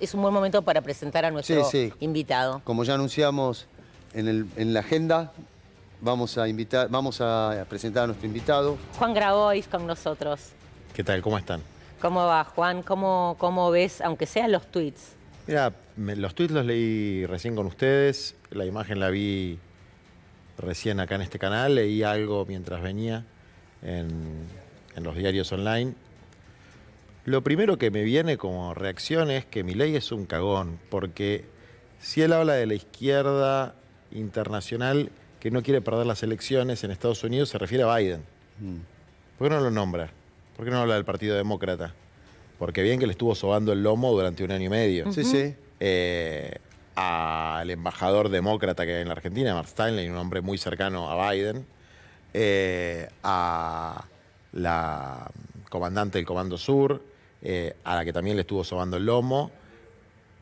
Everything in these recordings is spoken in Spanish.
es un buen momento para presentar a nuestro invitado. Como ya anunciamos en, la agenda, vamos a, presentar a nuestro invitado. Juan Grabois con nosotros. ¿Qué tal? ¿Cómo están? ¿Cómo va, Juan? ¿Cómo, ves, aunque sean los tweets? Mira, los tweets los leí recién con ustedes. La imagen la vi recién acá en este canal. Leí algo mientras venía en los diarios online lo primero que me viene como reacción es que mi ley es un cagón, porque si él habla de la izquierda internacional que no quiere perder las elecciones en Estados Unidos, se refiere a Biden. Mm. ¿Por qué no lo nombra? ¿Por qué no habla del Partido Demócrata? Porque bien que le estuvo sobando el lomo durante un año y medio. Sí, sí. Eh, al embajador demócrata que hay en la Argentina, Mark Stanley, un hombre muy cercano a Biden, eh, a la comandante del Comando Sur, eh, a la que también le estuvo sobando el lomo.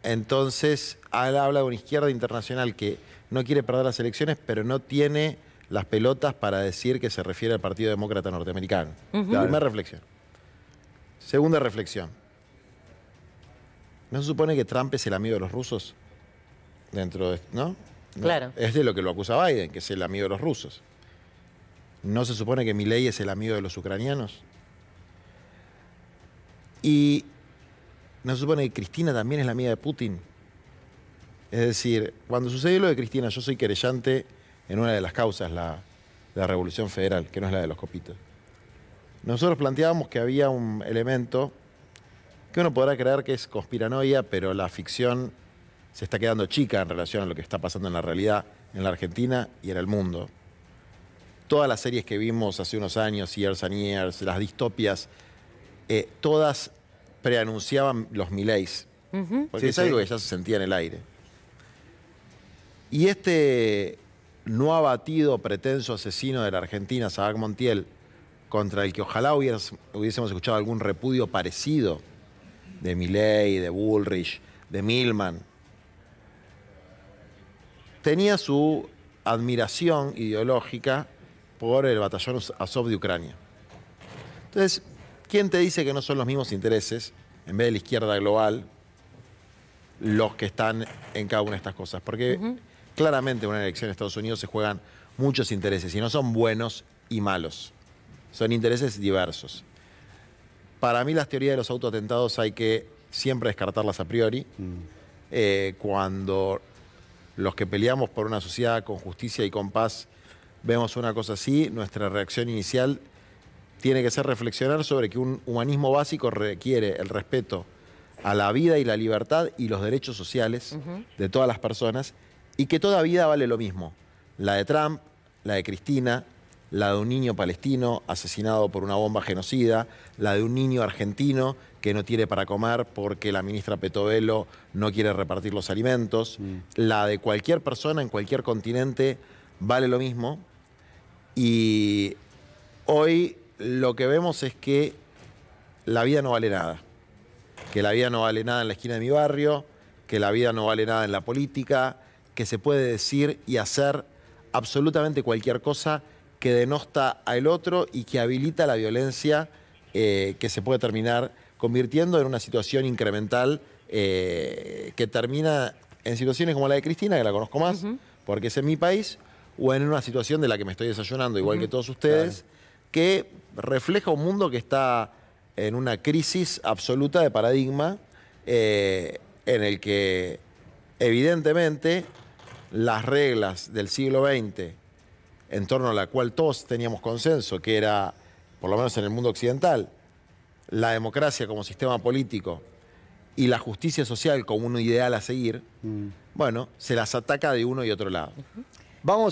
Entonces, habla de una izquierda internacional que no quiere perder las elecciones, pero no tiene las pelotas para decir que se refiere al Partido Demócrata Norteamericano. Primera reflexión. Segunda reflexión. ¿No se supone que Trump es el amigo de los rusos? Dentro de. ¿No? Claro. Es de lo que lo acusa Biden, que es el amigo de los rusos. ¿No se supone que Milei es el amigo de los ucranianos? Y no se supone que Cristina también es la amiga de Putin. Es decir, cuando sucedió lo de Cristina, yo soy querellante en una de las causas, la, la Revolución Federal, que no es la de los copitos. Nosotros planteábamos que había un elemento que uno podrá creer que es conspiranoia, pero la ficción se está quedando chica en relación a lo que está pasando en la realidad en la Argentina y en el mundo. Todas las series que vimos hace unos años, Years and Years, las distopias, eh, todas preanunciaban los Mileys. Porque es algo que ya se sentía en el aire. Y este no abatido pretenso asesino de la Argentina, Sabac Montiel, contra el que ojalá hubiésemos escuchado algún repudio parecido de Milley, de Bullrich, de Milman, tenía su admiración ideológica por el batallón Azov de Ucrania. Entonces, ¿Quién te dice que no son los mismos intereses, en vez de la izquierda global, los que están en cada una de estas cosas? Porque claramente en una elección en Estados Unidos se juegan muchos intereses y no son buenos y malos. Son intereses diversos. Para mí las teorías de los autoatentados hay que siempre descartarlas a priori. Mm. Eh, cuando los que peleamos por una sociedad con justicia y con paz vemos una cosa así, nuestra reacción inicial tiene que ser reflexionar sobre que un humanismo básico requiere el respeto a la vida y la libertad y los derechos sociales de todas las personas y que toda vida vale lo mismo. La de Trump, la de Cristina, la de un niño palestino asesinado por una bomba genocida, la de un niño argentino que no tiene para comer porque la ministra Petovelo no quiere repartir los alimentos, mm. la de cualquier persona en cualquier continente vale lo mismo. Y hoy lo que vemos es que la vida no vale nada. Que la vida no vale nada en la esquina de mi barrio, que la vida no vale nada en la política, que se puede decir y hacer absolutamente cualquier cosa que denosta al otro y que habilita la violencia eh, que se puede terminar convirtiendo en una situación incremental eh, que termina en situaciones como la de Cristina, que la conozco más, porque es en mi país, o en una situación de la que me estoy desayunando, igual que todos ustedes que refleja un mundo que está en una crisis absoluta de paradigma eh, en el que evidentemente las reglas del siglo XX en torno a la cual todos teníamos consenso, que era, por lo menos en el mundo occidental, la democracia como sistema político y la justicia social como un ideal a seguir, mm. bueno, se las ataca de uno y otro lado. Vamos